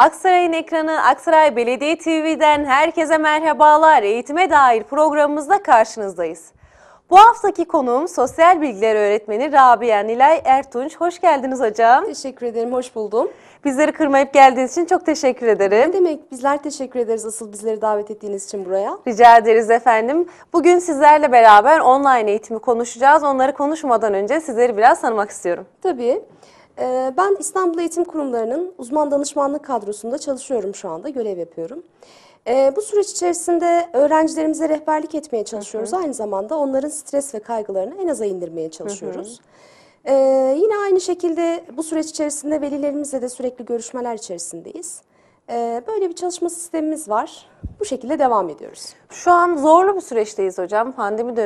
Aksaray'ın ekranı Aksaray Belediye TV'den herkese merhabalar. Eğitime dair programımızda karşınızdayız. Bu haftaki konuğum sosyal bilgiler öğretmeni Rabia Nilay Ertunç. Hoş geldiniz hocam. Teşekkür ederim, hoş buldum. Bizleri kırmayıp geldiğiniz için çok teşekkür ederim. Ne demek? Bizler teşekkür ederiz asıl bizleri davet ettiğiniz için buraya. Rica ederiz efendim. Bugün sizlerle beraber online eğitimi konuşacağız. Onları konuşmadan önce sizleri biraz tanımak istiyorum. Tabii. Ee, ben İstanbul Eğitim Kurumları'nın uzman danışmanlık kadrosunda çalışıyorum şu anda, görev yapıyorum. Ee, bu süreç içerisinde öğrencilerimize rehberlik etmeye çalışıyoruz. Hı hı. Aynı zamanda onların stres ve kaygılarını en aza indirmeye çalışıyoruz. Hı hı. Ee, yine aynı şekilde bu süreç içerisinde velilerimizle de sürekli görüşmeler içerisindeyiz. Ee, böyle bir çalışma sistemimiz var. Bu şekilde devam ediyoruz. Şu an zorlu bir süreçteyiz hocam. Pandemi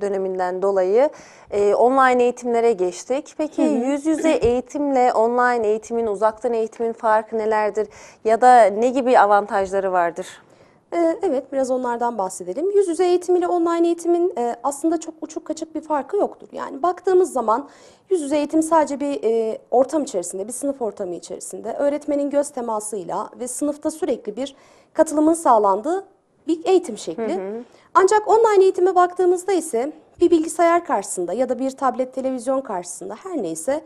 döneminden dolayı e, online eğitimlere geçtik. Peki hı hı. yüz yüze eğitimle online eğitimin, uzaktan eğitimin farkı nelerdir? Ya da ne gibi avantajları vardır? Ee, evet biraz onlardan bahsedelim. Yüz yüze eğitim ile online eğitimin e, aslında çok uçuk kaçık bir farkı yoktur. Yani baktığımız zaman yüz yüze eğitim sadece bir e, ortam içerisinde, bir sınıf ortamı içerisinde öğretmenin göz temasıyla ve sınıfta sürekli bir katılımın sağlandığı bir eğitim şekli. Hı hı. Ancak online eğitime baktığımızda ise bir bilgisayar karşısında ya da bir tablet televizyon karşısında her neyse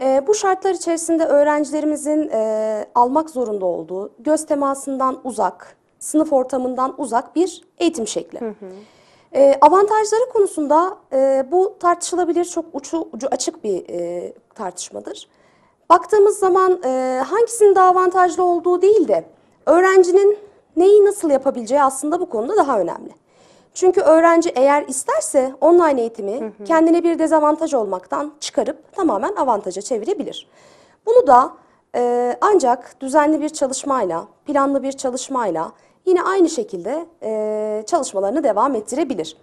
e, bu şartlar içerisinde öğrencilerimizin e, almak zorunda olduğu göz temasından uzak, sınıf ortamından uzak bir eğitim şekli. Hı hı. E, avantajları konusunda e, bu tartışılabilir çok uçu ucu açık bir e, tartışmadır. Baktığımız zaman e, hangisinin daha avantajlı olduğu değil de öğrencinin neyi nasıl yapabileceği aslında bu konuda daha önemli. Çünkü öğrenci eğer isterse online eğitimi hı hı. kendine bir dezavantaj olmaktan çıkarıp tamamen avantaja çevirebilir. Bunu da e, ancak düzenli bir çalışmayla, planlı bir çalışmayla, yine aynı şekilde e, çalışmalarını devam ettirebilir.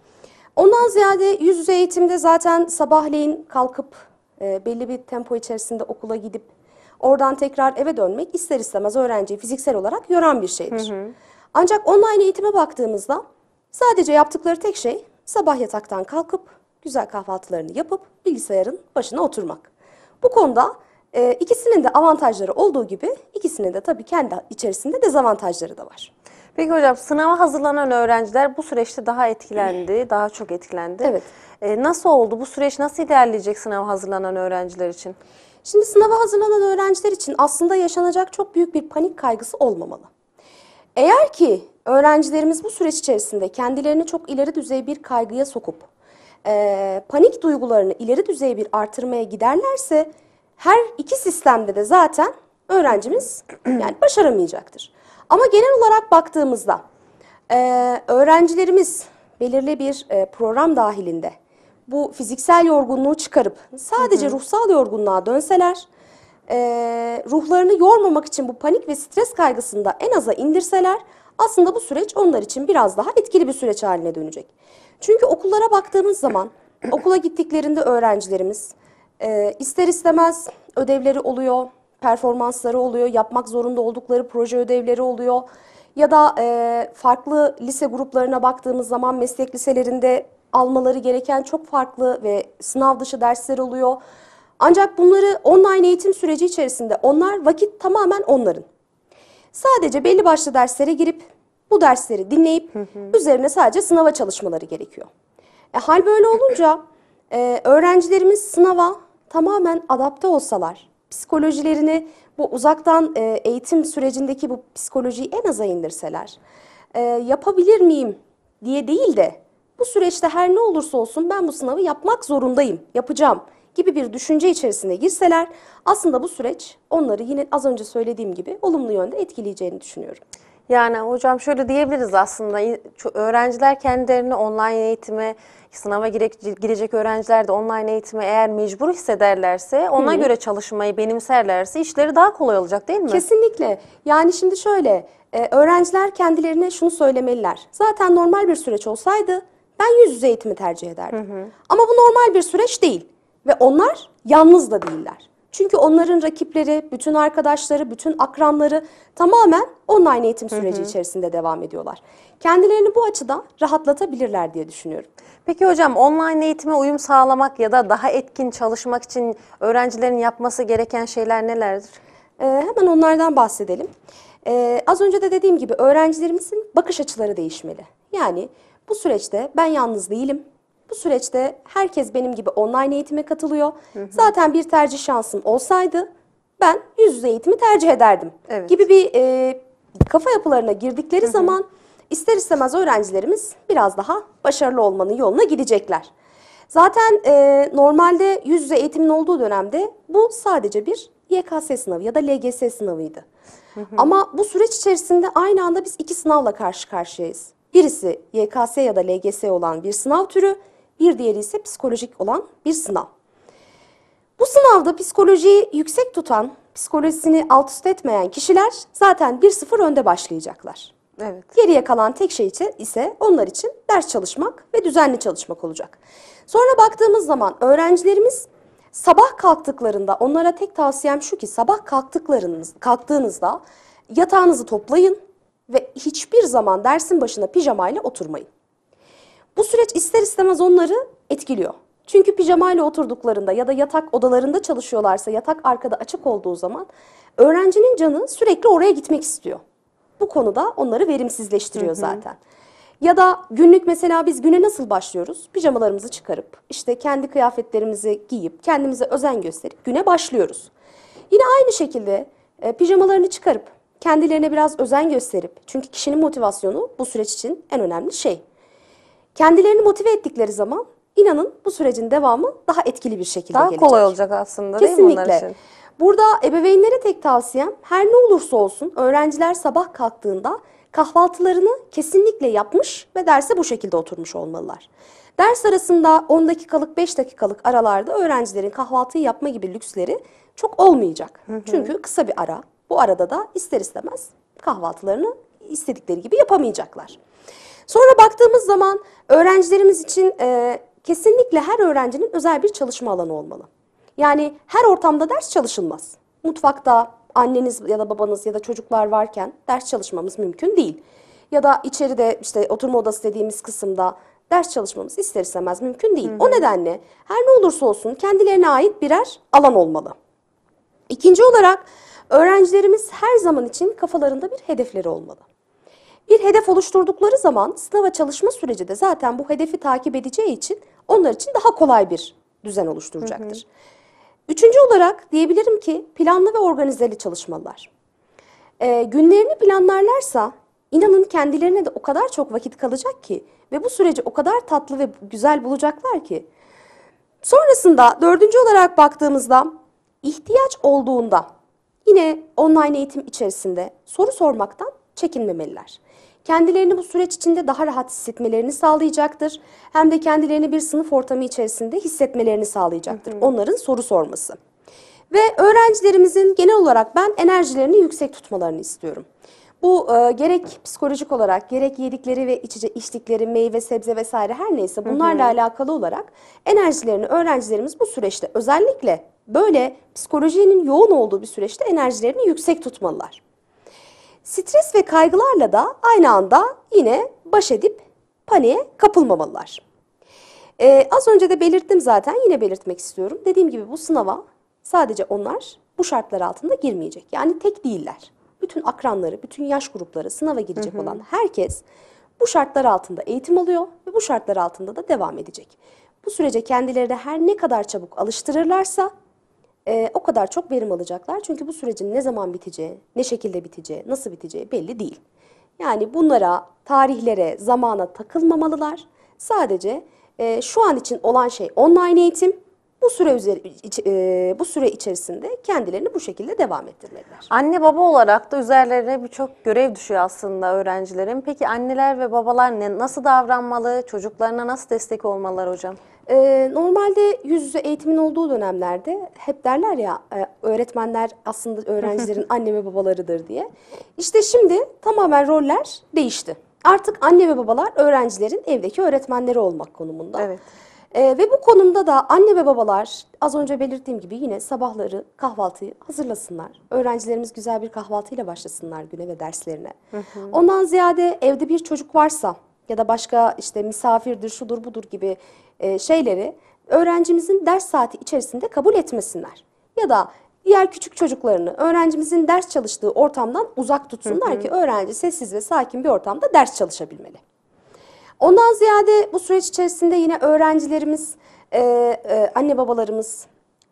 Ondan ziyade yüz yüze eğitimde zaten sabahleyin kalkıp e, belli bir tempo içerisinde okula gidip oradan tekrar eve dönmek ister istemez öğrenciyi fiziksel olarak yoran bir şeydir. Hı hı. Ancak online eğitime baktığımızda sadece yaptıkları tek şey sabah yataktan kalkıp güzel kahvaltılarını yapıp bilgisayarın başına oturmak. Bu konuda e, ikisinin de avantajları olduğu gibi ikisinin de tabii kendi içerisinde dezavantajları da var. Peki hocam sınava hazırlanan öğrenciler bu süreçte daha etkilendi, daha çok etkilendi. Evet. E, nasıl oldu? Bu süreç nasıl ilerleyecek sınava hazırlanan öğrenciler için? Şimdi sınava hazırlanan öğrenciler için aslında yaşanacak çok büyük bir panik kaygısı olmamalı. Eğer ki öğrencilerimiz bu süreç içerisinde kendilerini çok ileri düzey bir kaygıya sokup e, panik duygularını ileri düzey bir artırmaya giderlerse her iki sistemde de zaten öğrencimiz yani başaramayacaktır. Ama genel olarak baktığımızda e, öğrencilerimiz belirli bir e, program dahilinde bu fiziksel yorgunluğu çıkarıp sadece hı hı. ruhsal yorgunluğa dönseler, e, ruhlarını yormamak için bu panik ve stres kaygısında en aza indirseler aslında bu süreç onlar için biraz daha etkili bir süreç haline dönecek. Çünkü okullara baktığımız zaman okula gittiklerinde öğrencilerimiz e, ister istemez ödevleri oluyor, performansları oluyor, yapmak zorunda oldukları proje ödevleri oluyor. Ya da e, farklı lise gruplarına baktığımız zaman meslek liselerinde almaları gereken çok farklı ve sınav dışı dersler oluyor. Ancak bunları online eğitim süreci içerisinde onlar vakit tamamen onların. Sadece belli başlı derslere girip bu dersleri dinleyip üzerine sadece sınava çalışmaları gerekiyor. E, hal böyle olunca e, öğrencilerimiz sınava tamamen adapte olsalar psikolojilerini bu uzaktan e, eğitim sürecindeki bu psikolojiyi en aza indirseler, e, yapabilir miyim diye değil de bu süreçte her ne olursa olsun ben bu sınavı yapmak zorundayım, yapacağım gibi bir düşünce içerisine girseler aslında bu süreç onları yine az önce söylediğim gibi olumlu yönde etkileyeceğini düşünüyorum. Yani hocam şöyle diyebiliriz aslında öğrenciler kendilerini online eğitime sınava girecek, girecek öğrenciler de online eğitime eğer mecbur hissederlerse ona Hı. göre çalışmayı benimserlerse işleri daha kolay olacak değil mi? Kesinlikle. Yani şimdi şöyle e, öğrenciler kendilerine şunu söylemeliler. Zaten normal bir süreç olsaydı ben yüz yüze eğitimi tercih ederdim. Hı hı. Ama bu normal bir süreç değil ve onlar yalnız da değiller. Çünkü onların rakipleri, bütün arkadaşları, bütün akranları tamamen online eğitim süreci hı hı. içerisinde devam ediyorlar. Kendilerini bu açıdan rahatlatabilirler diye düşünüyorum. Peki hocam online eğitime uyum sağlamak ya da daha etkin çalışmak için öğrencilerin yapması gereken şeyler nelerdir? Ee, hemen onlardan bahsedelim. Ee, az önce de dediğim gibi öğrencilerimizin bakış açıları değişmeli. Yani bu süreçte ben yalnız değilim, bu süreçte herkes benim gibi online eğitime katılıyor. Hı hı. Zaten bir tercih şansım olsaydı ben yüz yüze eğitimi tercih ederdim evet. gibi bir e, kafa yapılarına girdikleri hı hı. zaman ister istemez öğrencilerimiz biraz daha başarılı olmanın yoluna gidecekler. Zaten e, normalde yüz yüze eğitimin olduğu dönemde bu sadece bir YKS sınavı ya da LGS sınavıydı. Ama bu süreç içerisinde aynı anda biz iki sınavla karşı karşıyayız. Birisi YKS ya da LGS olan bir sınav türü, bir diğeri ise psikolojik olan bir sınav. Bu sınavda psikolojiyi yüksek tutan, psikolojisini alt üst etmeyen kişiler zaten 1-0 önde başlayacaklar. Evet. Geriye kalan tek şey için ise onlar için ders çalışmak ve düzenli çalışmak olacak. Sonra baktığımız zaman öğrencilerimiz sabah kalktıklarında onlara tek tavsiyem şu ki sabah kalktıklarınız kalktığınızda yatağınızı toplayın ve hiçbir zaman dersin başına pijamayla oturmayın. Bu süreç ister istemez onları etkiliyor. Çünkü pijama ile oturduklarında ya da yatak odalarında çalışıyorlarsa yatak arkada açık olduğu zaman öğrencinin canı sürekli oraya gitmek istiyor. Bu konuda onları verimsizleştiriyor hı hı. zaten. Ya da günlük mesela biz güne nasıl başlıyoruz? Pijamalarımızı çıkarıp işte kendi kıyafetlerimizi giyip kendimize özen gösterip güne başlıyoruz. Yine aynı şekilde e, pijamalarını çıkarıp kendilerine biraz özen gösterip çünkü kişinin motivasyonu bu süreç için en önemli şey. Kendilerini motive ettikleri zaman inanın bu sürecin devamı daha etkili bir şekilde daha gelecek. Daha kolay olacak aslında Kesinlikle. değil mi bunlar için? Burada ebeveynlere tek tavsiyem her ne olursa olsun öğrenciler sabah kalktığında kahvaltılarını kesinlikle yapmış ve derse bu şekilde oturmuş olmalılar. Ders arasında 10 dakikalık 5 dakikalık aralarda öğrencilerin kahvaltıyı yapma gibi lüksleri çok olmayacak. Çünkü kısa bir ara. Bu arada da ister istemez kahvaltılarını istedikleri gibi yapamayacaklar. Sonra baktığımız zaman öğrencilerimiz için e, kesinlikle her öğrencinin özel bir çalışma alanı olmalı. Yani her ortamda ders çalışılmaz. Mutfakta anneniz ya da babanız ya da çocuklar varken ders çalışmamız mümkün değil. Ya da içeride işte oturma odası dediğimiz kısımda ders çalışmamız ister istemez mümkün değil. Hı hı. O nedenle her ne olursa olsun kendilerine ait birer alan olmalı. İkinci olarak öğrencilerimiz her zaman için kafalarında bir hedefleri olmalı. Bir hedef oluşturdukları zaman sınava çalışma süreci de zaten bu hedefi takip edeceği için onlar için daha kolay bir düzen oluşturacaktır. Hı hı. Üçüncü olarak diyebilirim ki planlı ve organizeli çalışmalar. Ee, günlerini planlarlarsa inanın kendilerine de o kadar çok vakit kalacak ki ve bu süreci o kadar tatlı ve güzel bulacaklar ki. Sonrasında dördüncü olarak baktığımızda ihtiyaç olduğunda yine online eğitim içerisinde soru sormaktan çekinmemeliler kendilerini bu süreç içinde daha rahat hissetmelerini sağlayacaktır. Hem de kendilerini bir sınıf ortamı içerisinde hissetmelerini sağlayacaktır. Hı hı. Onların soru sorması. Ve öğrencilerimizin genel olarak ben enerjilerini yüksek tutmalarını istiyorum. Bu e, gerek psikolojik olarak gerek yedikleri ve içice içtikleri meyve sebze vesaire her neyse bunlarla hı hı. alakalı olarak enerjilerini öğrencilerimiz bu süreçte özellikle böyle psikolojinin yoğun olduğu bir süreçte enerjilerini yüksek tutmalılar. Stres ve kaygılarla da aynı anda yine baş edip paniğe kapılmamalılar. Ee, az önce de belirttim zaten yine belirtmek istiyorum. Dediğim gibi bu sınava sadece onlar bu şartlar altında girmeyecek. Yani tek değiller. Bütün akranları, bütün yaş grupları sınava girecek hı hı. olan herkes bu şartlar altında eğitim alıyor ve bu şartlar altında da devam edecek. Bu sürece kendileri de her ne kadar çabuk alıştırırlarsa e, o kadar çok verim alacaklar. Çünkü bu sürecin ne zaman biteceği, ne şekilde biteceği, nasıl biteceği belli değil. Yani bunlara, tarihlere, zamana takılmamalılar. Sadece e, şu an için olan şey online eğitim bu süre üzeri, e, bu süre içerisinde kendilerini bu şekilde devam ettirmeliler. Anne baba olarak da üzerlerine birçok görev düşüyor aslında öğrencilerin. Peki anneler ve babalar ne, nasıl davranmalı, çocuklarına nasıl destek olmalılar hocam? E, normalde yüz yüze eğitimin olduğu dönemlerde hep derler ya e, öğretmenler aslında öğrencilerin anne ve babalarıdır diye. İşte şimdi tamamen roller değişti. Artık anne ve babalar öğrencilerin evdeki öğretmenleri olmak konumunda. Evet. E, ve bu konumda da anne ve babalar az önce belirttiğim gibi yine sabahları kahvaltıyı hazırlasınlar. Öğrencilerimiz güzel bir kahvaltıyla başlasınlar güne ve derslerine. Hı hı. Ondan ziyade evde bir çocuk varsa ya da başka işte misafirdir, şudur budur gibi e, şeyleri öğrencimizin ders saati içerisinde kabul etmesinler. Ya da diğer küçük çocuklarını öğrencimizin ders çalıştığı ortamdan uzak tutsunlar hı hı. ki öğrenci sessiz ve sakin bir ortamda ders çalışabilmeli. Ondan ziyade bu süreç içerisinde yine öğrencilerimiz, e, e, anne babalarımız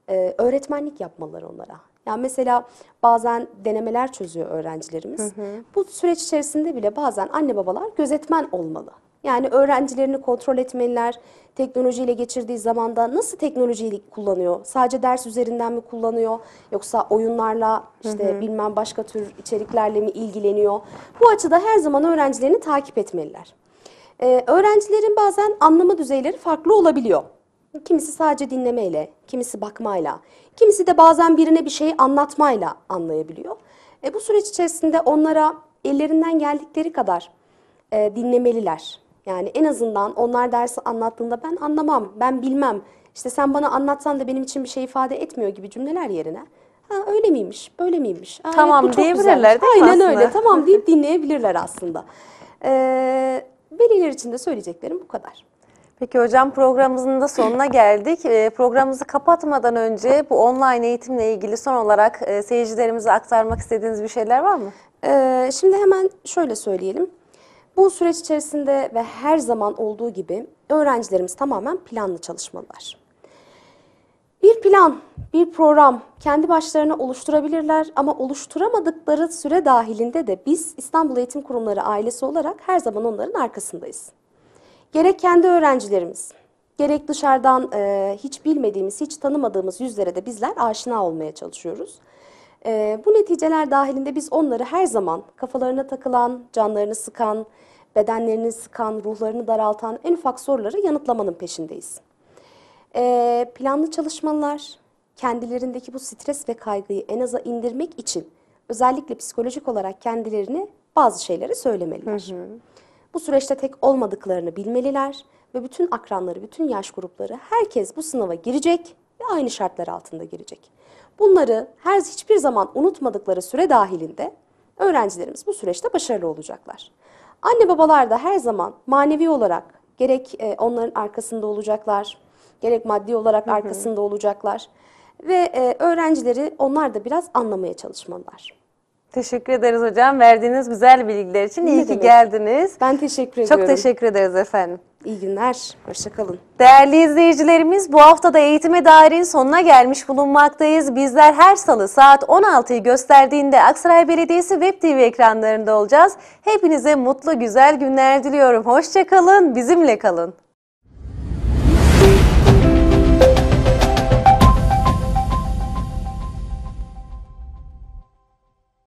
e, öğretmenlik yapmaları onlara. Yani mesela bazen denemeler çözüyor öğrencilerimiz. Hı hı. Bu süreç içerisinde bile bazen anne babalar gözetmen olmalı. Yani öğrencilerini kontrol etmeliler, teknolojiyle geçirdiği zamanda nasıl teknolojiyi kullanıyor? Sadece ders üzerinden mi kullanıyor? Yoksa oyunlarla işte hı hı. bilmem başka tür içeriklerle mi ilgileniyor? Bu açıda her zaman öğrencilerini takip etmeliler. Ee, öğrencilerin bazen anlama düzeyleri farklı olabiliyor. Kimisi sadece dinlemeyle, kimisi bakmayla, kimisi de bazen birine bir şeyi anlatmayla anlayabiliyor. E, bu süreç içerisinde onlara ellerinden geldikleri kadar e, dinlemeliler. Yani en azından onlar dersi anlattığında ben anlamam, ben bilmem, işte sen bana anlatsan da benim için bir şey ifade etmiyor gibi cümleler yerine ha öyle miymiş, böyle miymiş, Aa, tamam evet, bu çok diyebilirler Aynen aslında? öyle, tamam deyip dinleyebilirler aslında. Ee, Veliler için de söyleyeceklerim bu kadar. Peki hocam programımızın da sonuna geldik. E, programımızı kapatmadan önce bu online eğitimle ilgili son olarak e, seyircilerimize aktarmak istediğiniz bir şeyler var mı? E, şimdi hemen şöyle söyleyelim. Bu süreç içerisinde ve her zaman olduğu gibi öğrencilerimiz tamamen planlı çalışmalılar. Bir plan, bir program kendi başlarına oluşturabilirler ama oluşturamadıkları süre dahilinde de biz İstanbul Eğitim Kurumları ailesi olarak her zaman onların arkasındayız. Gerek kendi öğrencilerimiz, gerek dışarıdan e, hiç bilmediğimiz, hiç tanımadığımız yüzlere de bizler aşina olmaya çalışıyoruz. E, bu neticeler dahilinde biz onları her zaman kafalarına takılan, canlarını sıkan, bedenlerini sıkan, ruhlarını daraltan en ufak soruları yanıtlamanın peşindeyiz e, planlı çalışmalar kendilerindeki bu stres ve kaygıyı en aza indirmek için özellikle psikolojik olarak kendilerini bazı şeyleri söylemeliler. Hı hı. Bu süreçte tek olmadıklarını bilmeliler ve bütün akranları, bütün yaş grupları herkes bu sınava girecek ve aynı şartlar altında girecek. Bunları her hiçbir zaman unutmadıkları süre dahilinde öğrencilerimiz bu süreçte başarılı olacaklar. Anne babalar da her zaman manevi olarak gerek e, onların arkasında olacaklar, gerek maddi olarak arkasında olacaklar. Ve e, öğrencileri onlar da biraz anlamaya çalışmalar. Teşekkür ederiz hocam. Verdiğiniz güzel bilgiler için iyi Ne ki demek? geldiniz. Ben teşekkür ediyorum. Çok teşekkür ederiz efendim. İyi günler. Hoşçakalın. Değerli izleyicilerimiz bu haftada eğitime dairin sonuna gelmiş bulunmaktayız. Bizler her salı saat 16'yı gösterdiğinde Aksaray Belediyesi Web TV ekranlarında olacağız. Hepinize mutlu güzel günler diliyorum. Hoşçakalın, bizimle kalın.